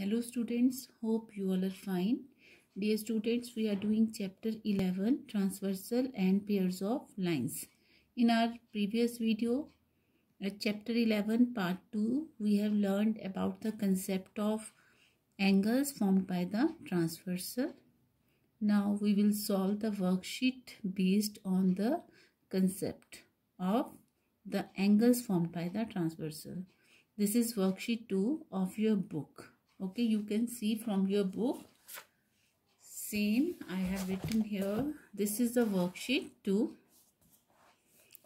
hello students hope you all are fine dear students we are doing chapter 11 transversal and pairs of lines in our previous video at chapter 11 part 2 we have learned about the concept of angles formed by the transversal now we will solve the worksheet based on the concept of the angles formed by the transversal this is worksheet 2 of your book okay you can see from your book same i have written here this is the worksheet 2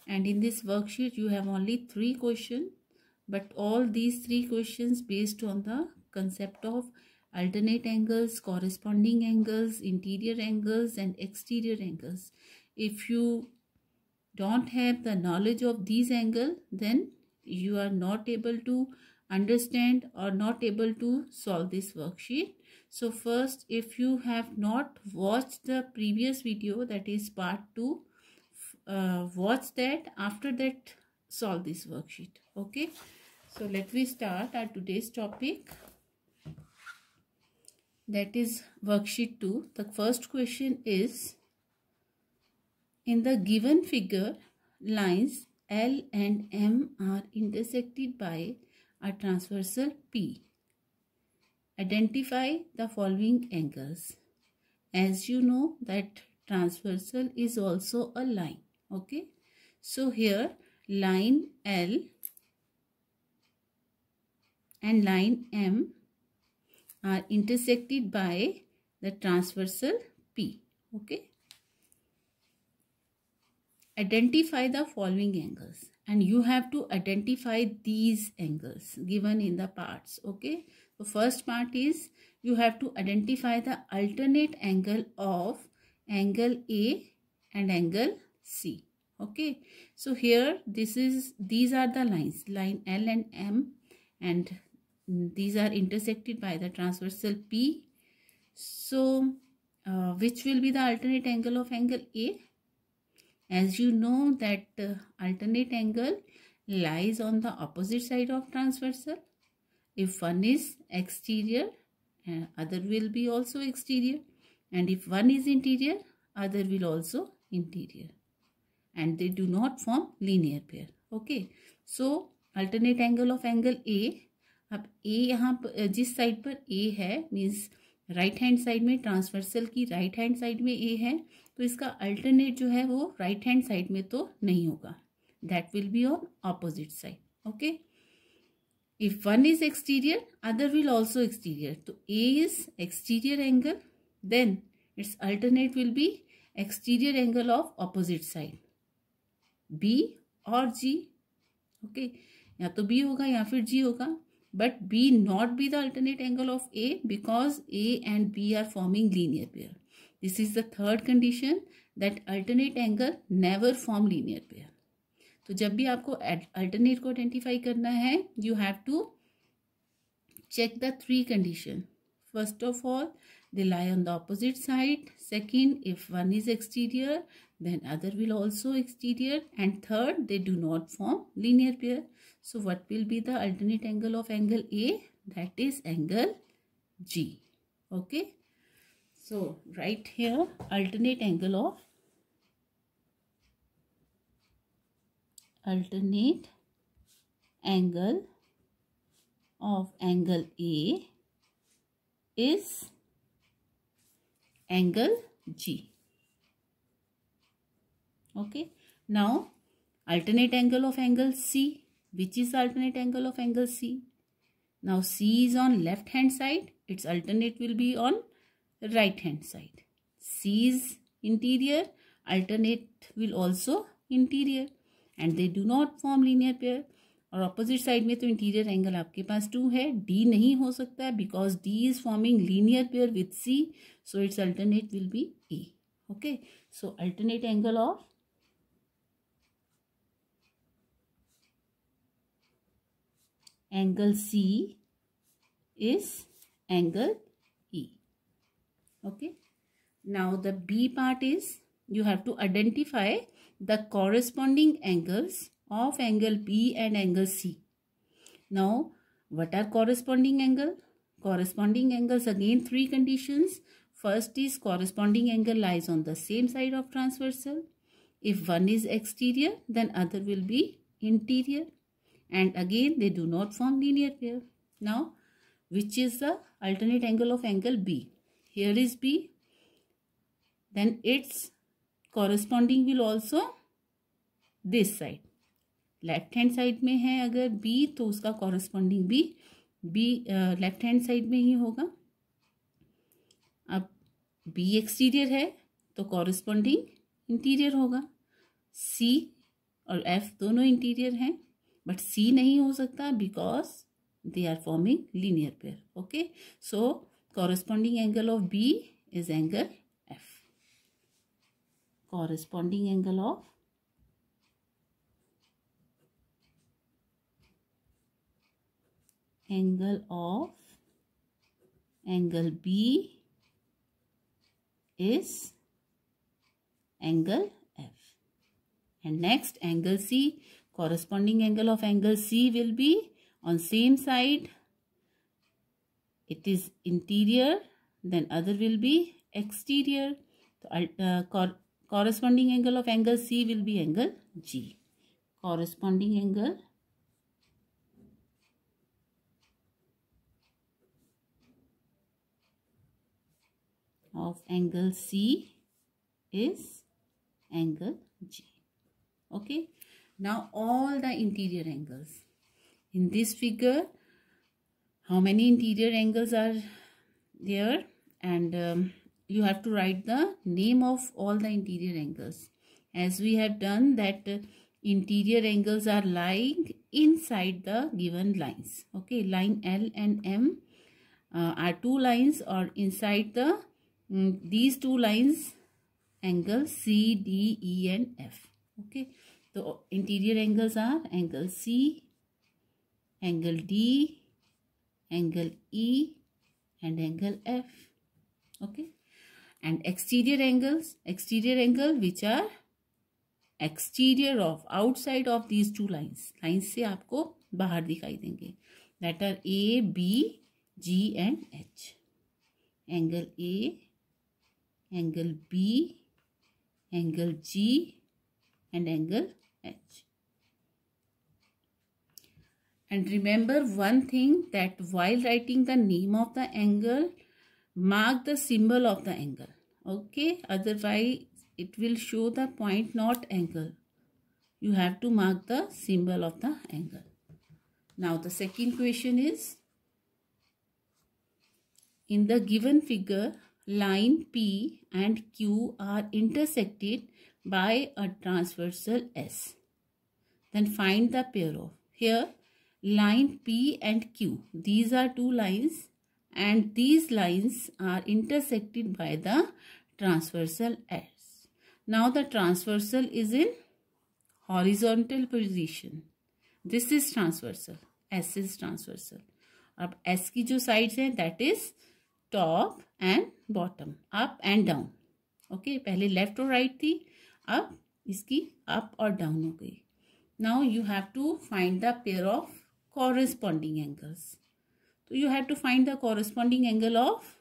and in this worksheet you have only three questions but all these three questions based on the concept of alternate angles corresponding angles interior angles and exterior angles if you don't have the knowledge of these angle then you are not able to understand or not able to solve this worksheet. So first, if you have not watched the previous video, that is part 2, uh, watch that. After that, solve this worksheet. Okay. So let me start our today's topic. That is worksheet 2. The first question is, in the given figure, lines L and M are intersected by a transversal P. Identify the following angles. As you know that transversal is also a line. Okay. So here line L and line M are intersected by the transversal P. Okay. Identify the following angles and you have to identify these angles given in the parts okay the first part is you have to identify the alternate angle of angle A and angle C okay so here this is these are the lines line L and M and these are intersected by the transversal P so uh, which will be the alternate angle of angle A As you know that uh, alternate angle lies on the opposite side of transversal. If one is exterior, uh, other will be also exterior. And if one is interior, other will also interior. And they do not form linear pair. Okay. So, alternate angle of angle A. अब A यहाँ जिस side पर A है means right hand side में transversal की right hand side में A है तो इसका अल्टरनेट जो है वो राइट हैंड साइड में तो नहीं होगा that will be on opposite side okay if one is exterior other will also exterior तो A is exterior angle then it's alternate will be exterior angle of opposite side B और G okay okay? या तो B होगा या फिर जी होगा but B not be the alternate angle of A because A and B are forming linear pair. This is the third condition that alternate angle never form linear pair. So, जब भी आपको alternate को identify करना have to check the three condition first of all they lie on the opposite side second if one is exterior then other will also exterior and third they do not form linear pair so what will be the alternate angle of angle A? That is angle G. Okay. So right here alternate angle of alternate angle of angle A is angle G. Okay. Now alternate angle of angle C which is alternate angle of angle C. Now C is on left hand side, its alternate will be on right hand side. C is interior, alternate will also interior and they do not form linear pair. और opposite side में तो interior angle आपके पास to है D नहीं हो सकता because D is forming linear pair with C so it's alternate will be E okay so alternate angle of angle C is angle E. Okay. Now the B part is you have to identify the corresponding angles of angle B and angle C. Now what are corresponding angle? Corresponding angles again three conditions. First is corresponding angle lies on the same side of transversal. If one is exterior then other will be interior. and again they do not form linear pair. Now which is the alternate angle of angle B? Here is B then its corresponding will also this side left hand side में है अगर B तो उसका corresponding B B left hand side में ही होगा अब B exterior है तो कॉरस्पॉन्डिंग इंटीरियर होगा C और एफ दोनों इंटीरियर हैं बट सी नहीं हो सकता because they are forming linear pair okay so corresponding angle of B is angle F corresponding angle of angle of angle B is angle F and next angle C corresponding angle of angle C will be on same side it is interior then other will be exterior uh, cor corresponding angle of angle C will be angle G corresponding angle of angle C is angle G okay now all the interior angles. In this figure, how many interior angles are there and um, you have to write the name of all the interior angles. As we have done that uh, interior angles are lying inside the given lines. Okay, line L and M uh, are two lines or inside the mm, these two lines angle C, D, E and F. Okay. तो interior angles are angle C angle D angle E and angle F okay and exterior angles exterior angle which are exterior of outside of these two lines lines से आपको बाहर दिखाई देंगे that are A B G and H angle A angle B angle G and angle H. And remember one thing that while writing the name of the angle, mark the symbol of the angle. Okay, otherwise it will show the point not angle. You have to mark the symbol of the angle. Now the second question is, in the given figure, line P and Q are intersected by a transversal S. Then find the pair of. Here line P and Q. These are two lines and these lines are intersected by the transversal S. Now the transversal is in horizontal position. This is transversal. S is transversal. अब S ki jo sides hai that is top and bottom up and down okay पहले left or right थी अब इसकी up और down हो गई now you have to find the pair of corresponding angles तो you have to find the corresponding angle of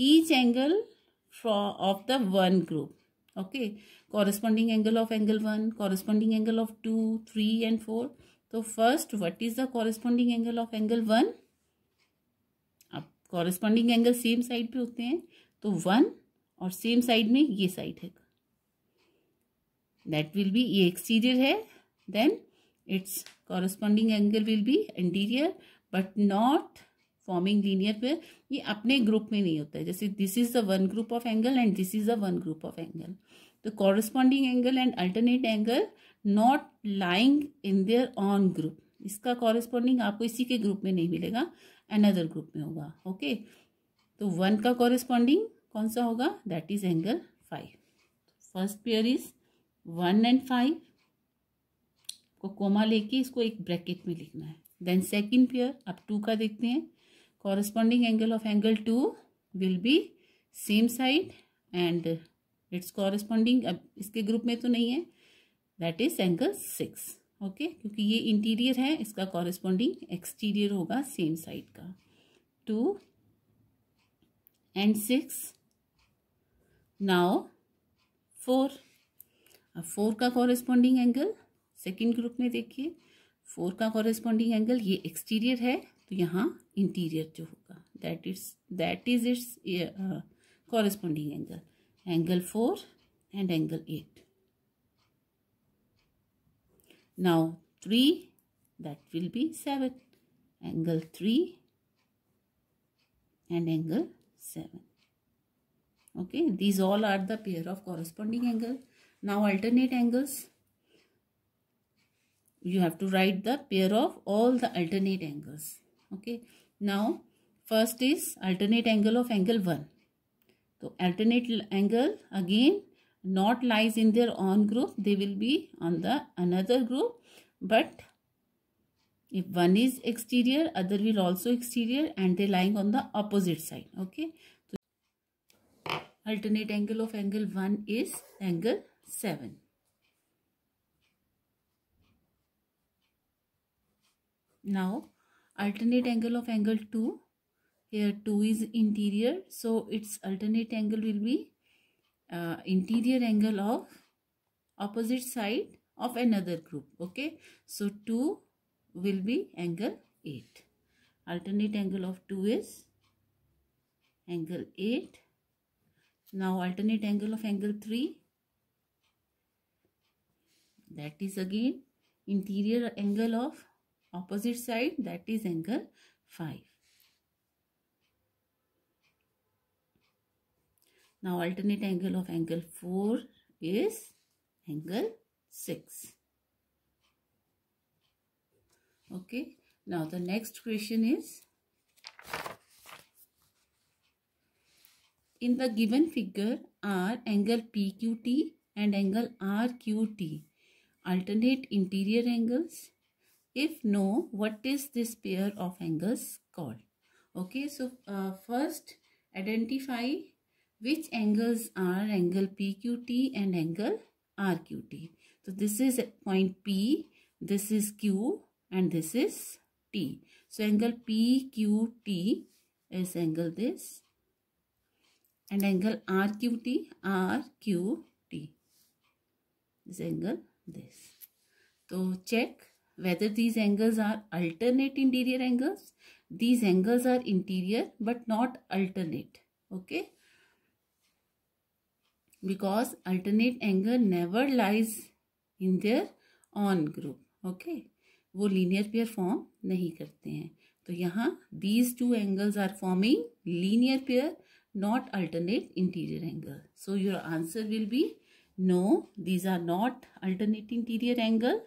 each angle from of the one group okay corresponding angle of angle one corresponding angle of two three and four तो first what is the corresponding angle of angle one अब corresponding angle same side पे होते हैं तो one और same side में ये side है दैट विल बी ये एक्सटीरियर है then it's corresponding angle will be interior but not forming linear पे ये अपने ग्रुप में नहीं होता है जैसे this is the one group of angle and this is the one group of angle तो corresponding angle and alternate angle not lying in there on group इसका कॉरस्पॉन्डिंग आपको इसी के ग्रुप में नहीं मिलेगा अनदर ग्रुप में होगा ओके okay? तो वन का कॉरस्पॉन्डिंग कौन सा होगा that is angle five first pair is one and five को कोमा लेके इसको एक ब्रैकेट में लिखना है देन सेकंड पेयर आप टू का देखते हैं corresponding angle of angle two will be same side and it's corresponding अब इसके ग्रुप में तो नहीं है that is angle six okay क्योंकि ये इंटीरियर है इसका कॉरस्पॉन्डिंग एक्सटीरियर होगा सेम साइड का two and six now four अब फोर का कॉरेस्पॉन्डिंग एंगल सेकेंड ग्रुप में देखिए फोर का कॉरेस्पॉन्डिंग एंगल ये एक्सटीरियर है तो यहाँ इंटीरियर जो होगा that is that is it's corresponding angle angle four and angle eight now three that will be seven angle three and angle seven okay these all are the pair of corresponding angle now alternate angles you have to write the pair of all the alternate angles okay now first is alternate angle of angle 1 so alternate angle again not lies in their own group they will be on the another group but if one is exterior other will also exterior and they lying on the opposite side okay Alternate angle of angle 1 is angle 7. Now, alternate angle of angle 2. Here 2 is interior. So, its alternate angle will be uh, interior angle of opposite side of another group. Okay. So, 2 will be angle 8. Alternate angle of 2 is angle 8 now alternate angle of angle 3. That is again interior angle of opposite side that is angle 5. Now alternate angle of angle 4 is angle 6. Okay. Now the next question is In the given figure are angle PQT and angle RQT. Alternate interior angles. If no, what is this pair of angles called? Okay, so uh, first identify which angles are angle PQT and angle RQT. So this is point P, this is Q and this is T. So angle PQT is angle this and angle RQT, RQT. This angle, this. So check whether these angles are alternate interior angles. These angles are interior but not alternate. Okay. Because alternate angle never lies in their own group. Okay. वो linear pair form नहीं करते हैं तो यहाँ these two angles are forming linear pair not alternate interior angle. So your answer will be no, these are not alternate interior angle.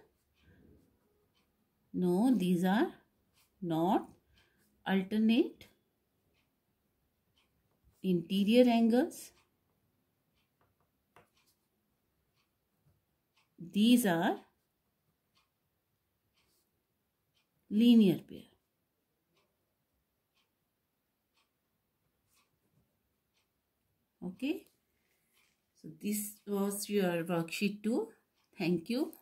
No, these are not alternate interior angles. These are linear pair. okay so this was your worksheet too. thank you